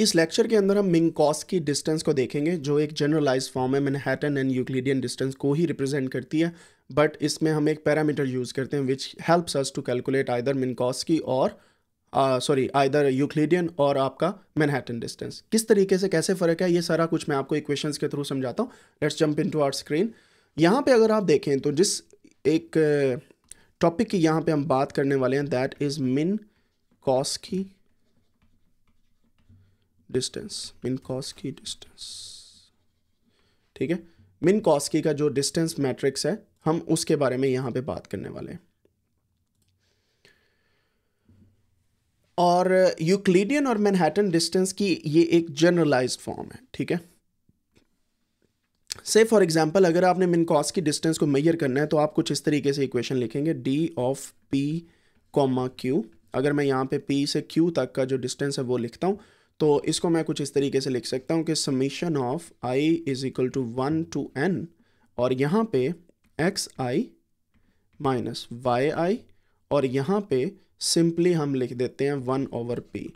इस लेक्चर के अंदर हम मिंकॉस की डिस्टेंस को देखेंगे जो एक जनरलाइज फॉर्म है मैनहैटन एंड यूक्लिडियन डिस्टेंस को ही रिप्रेजेंट करती है बट इसमें हम एक पैरामीटर यूज़ करते हैं which helps us to calculate either Minkowski की और सॉरी आइदर यूक्लिडियन और आपका मैनहैटन डिस्टेंस किस तरीके से कैसे फ़र्क है ये सारा कुछ मैं आपको इक्वेशन के थ्रू समझाता हूँ let's jump into our screen यहाँ पर अगर आप देखें तो जिस एक टॉपिक uh, की यहाँ पर हम बात करने वाले हैं दैट इज़ मिन कॉस की डिस्टेंस मिन कॉस की डिस्टेंस ठीक है मिन कॉस की का जो डिस्टेंस मैट्रिक्स है हम उसके बारे में यहां पे बात करने वाले हैं और यूक्लिडियन और मैनहैटन डिस्टेंस की ये एक जनरलाइज्ड फॉर्म है ठीक है से फॉर एग्जांपल अगर आपने मिनकॉस की डिस्टेंस को मैयर करना है तो आप कुछ इस तरीके से इक्वेशन लिखेंगे D of P comma Q अगर मैं यहाँ पे पी से क्यू तक का जो डिस्टेंस है वो लिखता हूँ तो इसको मैं कुछ इस तरीके से लिख सकता हूँ कि summation of I is equal to one to N और यहाँ पे X I minus Y I और यहाँ पे सिंपली हम लिख देते हैं वन ओवर पी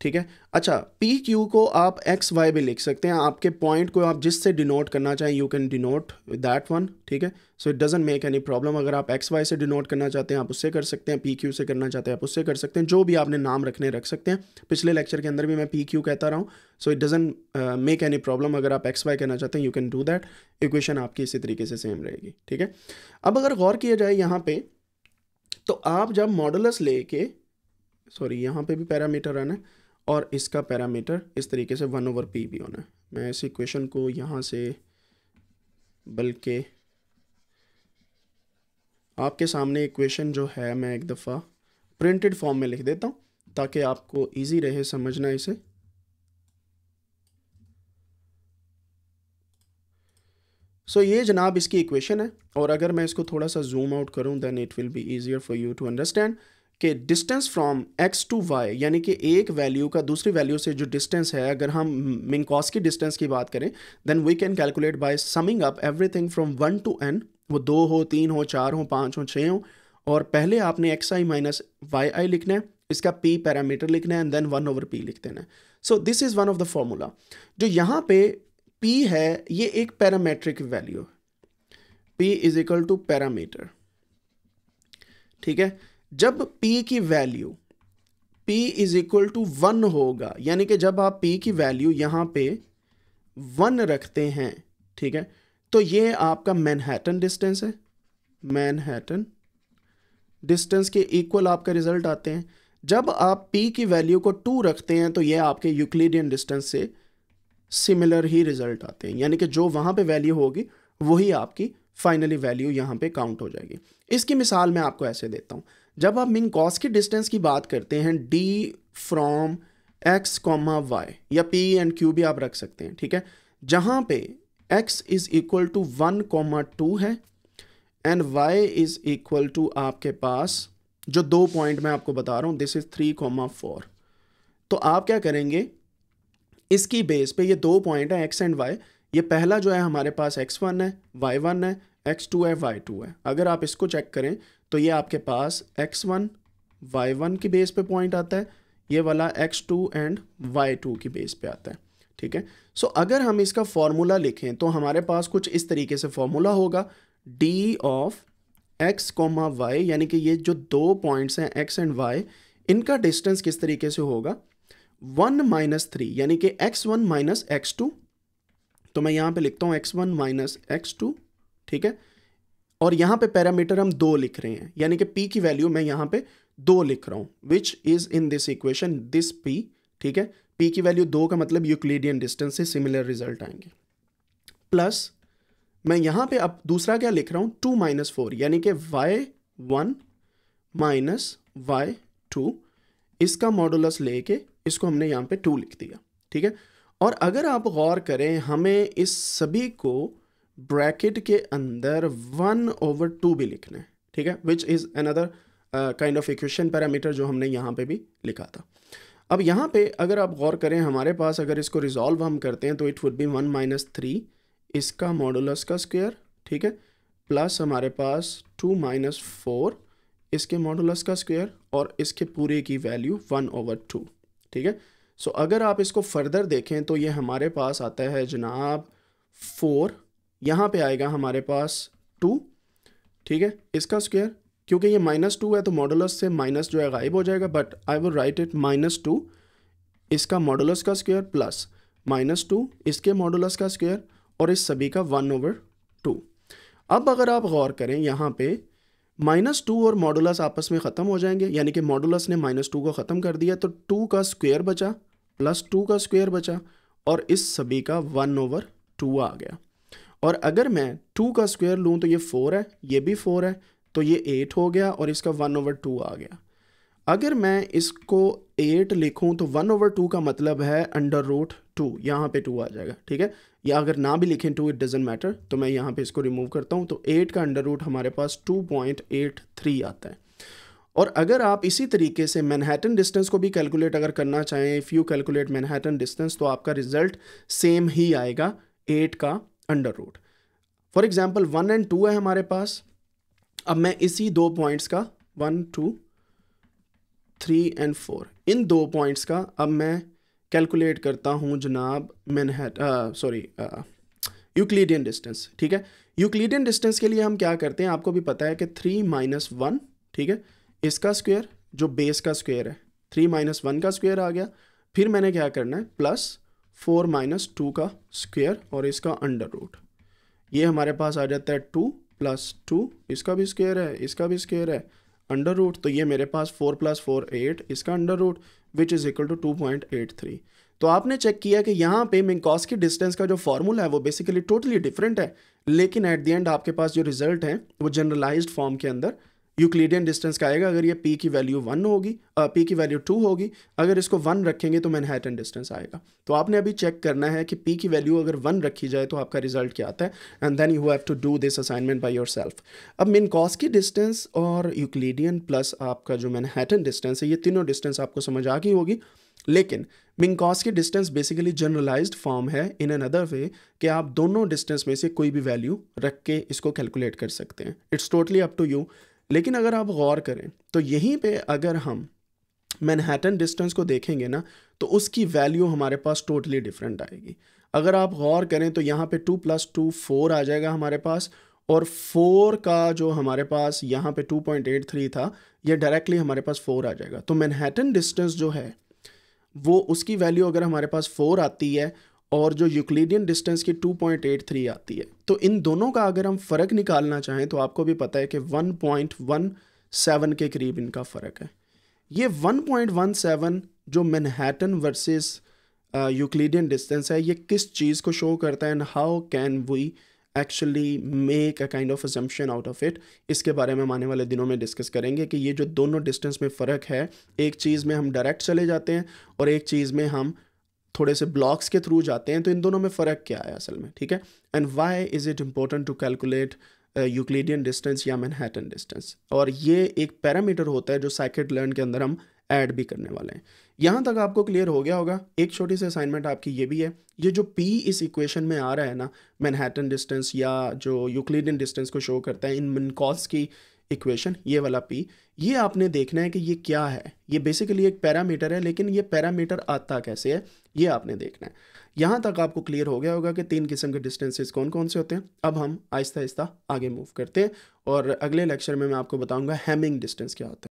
ठीक है अच्छा पी क्यू को आप एक्स वाई भी लिख सकते हैं आपके पॉइंट को आप जिससे डिनोट करना चाहें you can denote that one ठीक है so it doesn't make any problem अगर आप एक्स वाई से डिनोट करना चाहते हैं आप उससे कर सकते हैं पी क्यू से करना चाहते हैं आप उससे कर सकते हैं जो भी आपने नाम रखने रख सकते हैं पिछले लेक्चर के अंदर भी मैं पी क्यू कहता रहा हूँ so it doesn't make any problem अगर आप एक्स वाई कहना चाहते हैं you can do that equation आपकी इसी तरीके से सेम रहेगी ठीक है अब अगर गौर किया जाए यहाँ पर तो आप जब मॉडलस लेके सॉरी यहाँ पर भी पैरामीटर आना है और इसका पैरामीटर इस तरीके से वन ओवर पी भी होना है मैं इस इक्वेशन को यहाँ से बल्कि आपके सामने इक्वेशन जो है मैं एक दफ़ा प्रिंटेड फॉर्म में लिख देता हूँ ताकि आपको इजी रहे समझना इसे सो so, ये जनाब इसकी इक्वेशन है और अगर मैं इसको थोड़ा सा जूम आउट करूँ then it will be easier for you to understand कि distance from X to Y यानी कि एक वैल्यू का दूसरी वैल्यू से जो डिस्टेंस है अगर हम मिनकॉस की डिस्टेंस की बात करें then we can calculate by summing up everything from one to N वो दो हो तीन हो चार हो पाँच हो छः हो और पहले आपने X I minus Y I लिखना है इसका पी पैरामीटर लिखना है and then one over P लिख देना है so this is one of the formula जो यहाँ पे पी है ये एक पैरामेट्रिक वैल्यू है P is equal to parameter ठीक है जब p की value p is equal to one होगा यानी कि जब आप p की वैल्यू यहाँ पे वन रखते हैं ठीक है तो ये आपका मैनहैटन डिस्टेंस है मैनहैटन डिस्टेंस के इक्वल आपका रिजल्ट आते हैं जब आप p की वैल्यू को टू रखते हैं तो ये आपके यूक्लिडियन डिस्टेंस से सिमिलर ही रिजल्ट आते हैं यानी कि जो वहाँ पे वैल्यू होगी वही आपकी फाइनली वैल्यू यहाँ पे काउंट हो जाएगी इसकी मिसाल मैं आपको ऐसे देता हूँ जब आप मिनकॉस्की डिस्टेंस की बात करते हैं D from X comma Y या पी एंड क्यू भी आप रख सकते हैं ठीक है जहां पे X is equal to one comma two है and Y is equal to आपके पास जो दो पॉइंट मैं आपको बता रहा हूँ this is three comma four तो आप क्या करेंगे इसकी बेस पे ये दो पॉइंट है एक्स एंड वाई ये पहला जो है हमारे पास एक्स वन है वाई वन है एक्स टू है वाई टू है अगर आप इसको चेक करें तो ये आपके पास एक्स वन वाई वन की बेस पे पॉइंट आता है ये वाला X two and Y two की बेस पे आता है ठीक है सो अगर हम इसका फॉर्मूला लिखें तो हमारे पास कुछ इस तरीके से फॉर्मूला होगा D of X comma Y यानी कि ये जो दो पॉइंट्स हैं एक्स एंड वाई इनका डिस्टेंस किस तरीके से होगा वन माइनस थ्री यानी कि X one minus X two तो मैं यहाँ पे लिखता हूँ X one minus X two ठीक है और यहाँ पे पैरामीटर हम दो लिख रहे हैं यानी कि पी की वैल्यू मैं यहाँ पे दो लिख रहा हूँ which is in this equation this P ठीक है पी की वैल्यू दो का मतलब यूक्लिडियन डिस्टेंस से सिमिलर रिजल्ट आएंगे प्लस मैं यहाँ पे अब दूसरा क्या लिख रहा हूँ टू माइनस फोर यानी कि Y one minus Y two इसका मॉडुलस लेके इसको हमने यहाँ पे टू लिख दिया ठीक है और अगर आप गौर करें हमें इस सभी को ब्रैकेट के अंदर वन ओवर टू भी लिखना है ठीक है which is another kind of equation parameter जो हमने यहाँ पे भी लिखा था अब यहाँ पे अगर आप गौर करें हमारे पास अगर इसको रिजॉल्व हम करते हैं तो it would be one minus three इसका मॉडुलस का स्क्वेयर ठीक है प्लस हमारे पास टू माइनस फोर इसके मॉडुलस का स्क्वेयर और इसके पूरे की वैल्यू वन ओवर टू ठीक है सो अगर आप इसको फर्दर देखें तो ये हमारे पास आता है जनाब फोर यहाँ पे आएगा हमारे पास टू ठीक है इसका स्क्वायर क्योंकि ये माइनस टू है तो मॉडुलस से माइनस जो है गायब हो जाएगा but I will write it minus two इसका मॉडुलस का स्क्वायर प्लस माइनस टू इसके मॉडुलस का स्क्वायर और इस सभी का वन ओवर टू अब अगर आप गौर करें यहाँ पे माइनस टू और मॉडुलस आपस में ख़त्म हो जाएंगे यानी कि मॉडुलस ने माइनस टू को ख़त्म कर दिया तो टू का स्क्वेयर बचा प्लस टू का स्क्वेयर बचा और इस सभी का वन ओवर टू आ गया और अगर मैं टू का स्क्वायर लूँ तो ये फोर है ये भी फोर है तो ये एट हो गया और इसका वन ओवर टू आ गया अगर मैं इसको एट लिखूँ तो वन ओवर टू का मतलब है अंडर रूट टू यहाँ पे टू आ जाएगा ठीक है या अगर ना भी लिखें टू इट डजेंट मैटर तो मैं यहाँ पे इसको रिमूव करता हूँ तो एट का अंडर रूट हमारे पास टू पॉइंट एट थ्री आता है और अगर आप इसी तरीके से मैनहैटन डिस्टेंस को भी कैलकुलेट अगर करना चाहें if you calculate Manhattan distance तो आपका रिजल्ट सेम ही आएगा एट का under root for example one and two है हमारे पास अब मैं इसी दो पॉइंट्स का one two three and four इन दो पॉइंट्स का अब मैं कैलकुलेट करता हूँ जनाब मैनहट सॉरी यूक्लिडियन डिस्टेंस ठीक है यूक्लिडियन डिस्टेंस के लिए हम क्या करते हैं आपको भी पता है कि थ्री माइनस वन ठीक है इसका स्क्वायर जो बेस का स्क्वायर है थ्री माइनस वन का स्क्वायर आ गया फिर मैंने क्या करना है प्लस फोर माइनस टू का स्क्वेयर और इसका अंडर रूट ये हमारे पास आ जाता है टू प्लस टू इसका भी स्क्वेयर है इसका भी स्क्वेयर है अंडर रूट तो ये मेरे पास फोर प्लस फोर एट इसका under root which is equal to two point eight three तो आपने चेक किया कि यहाँ पे मिंकॉस की डिस्टेंस का जो फॉर्मूला है वो बेसिकली टोटली डिफरेंट है लेकिन एट द एंड आपके पास जो रिजल्ट है वो जनरलाइज्ड फॉर्म के अंदर यूक्लिडियन डिस्टेंस का आएगा अगर ये पी की वैल्यू वन होगी पी की वैल्यू टू होगी अगर इसको वन रखेंगे तो मैनहैटन डिस्टेंस आएगा तो आपने अभी चेक करना है कि पी की वैल्यू अगर वन रखी जाए तो आपका रिजल्ट क्या आता है and then you have to do this assignment by yourself अब कॉस की डिस्टेंस और यूक्लिडियन प्लस आपका जो मैनहैटन डिस्टेंस है ये तीनों डिस्टेंस आपको समझ आ गई होगी लेकिन मिनकॉस की डिस्टेंस बेसिकली जनरलाइज्ड फॉर्म है इन एन अदर वे कि आप दोनों डिस्टेंस में से कोई भी वैल्यू रख के इसको कैलकुलेट कर सकते हैं it's totally up to you लेकिन अगर आप गौर करें तो यहीं पे अगर हम मैनहैटन डिस्टेंस को देखेंगे ना तो उसकी वैल्यू हमारे पास टोटली डिफरेंट आएगी अगर आप गौर करें तो यहाँ पे टू प्लस टू फोर आ जाएगा हमारे पास और फोर का जो हमारे पास यहाँ पे टू पॉइंट एट थ्री था ये डायरेक्टली हमारे पास फोर आ जाएगा तो मैनहैटन डिस्टेंस जो है वो उसकी वैल्यू अगर हमारे पास फोर आती है और जो यूक्लिडियन डिस्टेंस की 2.83 आती है तो इन दोनों का अगर हम फ़र्क निकालना चाहें तो आपको भी पता है कि 1.17 के करीब इनका फ़र्क है ये 1.17 जो मैनहैटन वर्सेस यूक्लिडियन डिस्टेंस है ये किस चीज़ को शो करता है and how can we actually make a kind of assumption out of it इसके बारे में हम आने वाले दिनों में डिस्कस करेंगे कि ये जो दोनों डिस्टेंस में फ़र्क है एक चीज़ में हम डायरेक्ट चले जाते हैं और एक चीज़ में हम थोड़े से ब्लॉक्स के थ्रू जाते हैं तो इन दोनों में फ़र्क क्या है असल में ठीक है and Y is it important to calculate Euclidean distance या मैनहैटन डिस्टेंस और ये एक पैरामीटर होता है जो साइकेट लर्न के अंदर हम ऐड भी करने वाले हैं यहाँ तक आपको क्लियर हो गया होगा एक छोटी सी असाइनमेंट आपकी ये भी है ये जो पी इस इक्वेशन में आ रहा है ना मैनहैटन डिस्टेंस या जो यूक्लिडियन डिस्टेंस को शो करता है इन मिनकॉल्स की इक्वेशन ये वाला पी ये आपने देखना है कि ये क्या है ये बेसिकली एक पैरामीटर है लेकिन ये पैरामीटर आता कैसे है ये आपने देखना है यहाँ तक आपको क्लियर हो गया होगा कि तीन किस्म के डिस्टेंसेस कौन कौन से होते हैं अब हम आहिस्ता आहिस्ता आगे मूव करते हैं और अगले लेक्चर में मैं आपको बताऊँगा हैमिंग डिस्टेंस क्या होता है